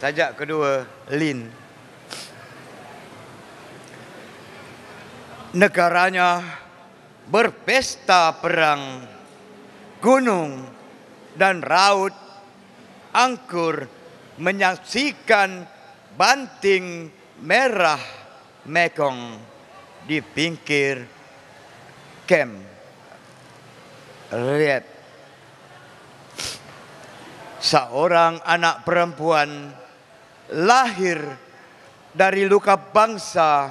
Tajak kedua, Lin. Negaranya berpesta perang. Gunung dan raut angkur menyaksikan banting merah Mekong di pinggir kem. Lihat. Seorang anak perempuan lahir dari luka bangsa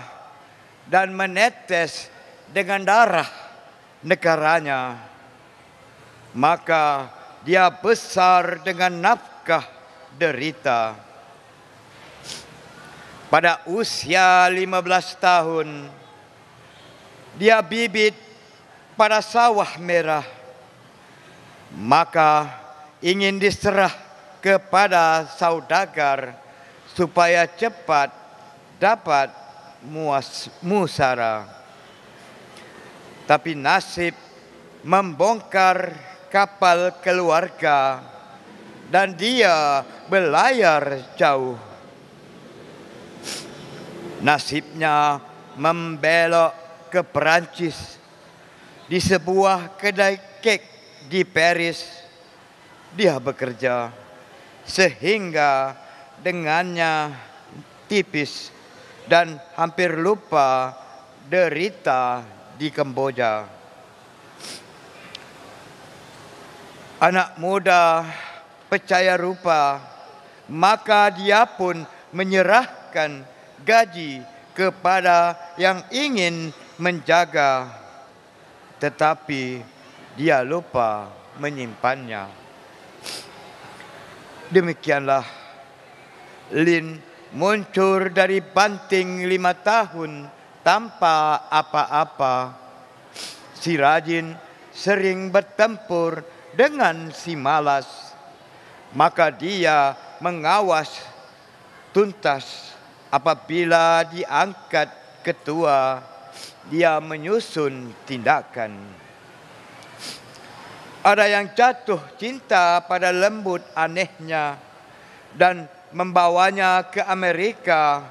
dan menetes dengan darah negaranya. Maka dia besar dengan nafkah derita. Pada usia 15 tahun, dia bibit pada sawah merah. Maka ingin diserah kepada saudagar saudagar supaya cepat dapat muas musara. Tapi nasib membongkar kapal keluarga dan dia belayar jauh. Nasibnya membelok ke Perancis di sebuah kedai kek di Paris. Dia bekerja sehingga dengannya tipis dan hampir lupa derita di Kemboja. Anak muda percaya rupa, maka dia pun menyerahkan gaji kepada yang ingin menjaga. Tetapi dia lupa menyimpannya. Demikianlah Lin muncur dari banting lima tahun tanpa apa-apa. Si Rajin sering bertempur dengan si Malas. Maka dia mengawas tuntas apabila diangkat ketua. Dia menyusun tindakan. Ada yang jatuh cinta pada lembut anehnya dan membawanya ke Amerika.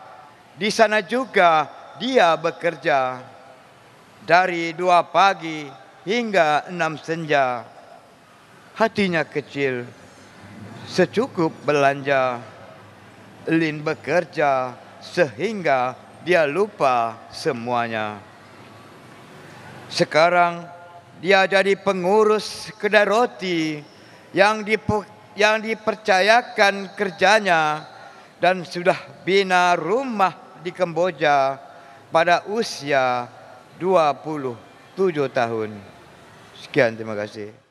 Di sana juga dia bekerja dari dua pagi hingga enam senja. Hatinya kecil, secukup belanja. Lin bekerja sehingga dia lupa semuanya. Sekarang dia jadi pengurus kedai roti yang dipekerja yang dipercayakan kerjanya dan sudah bina rumah di Kemboja pada usia 27 tahun. Sekian, terima kasih.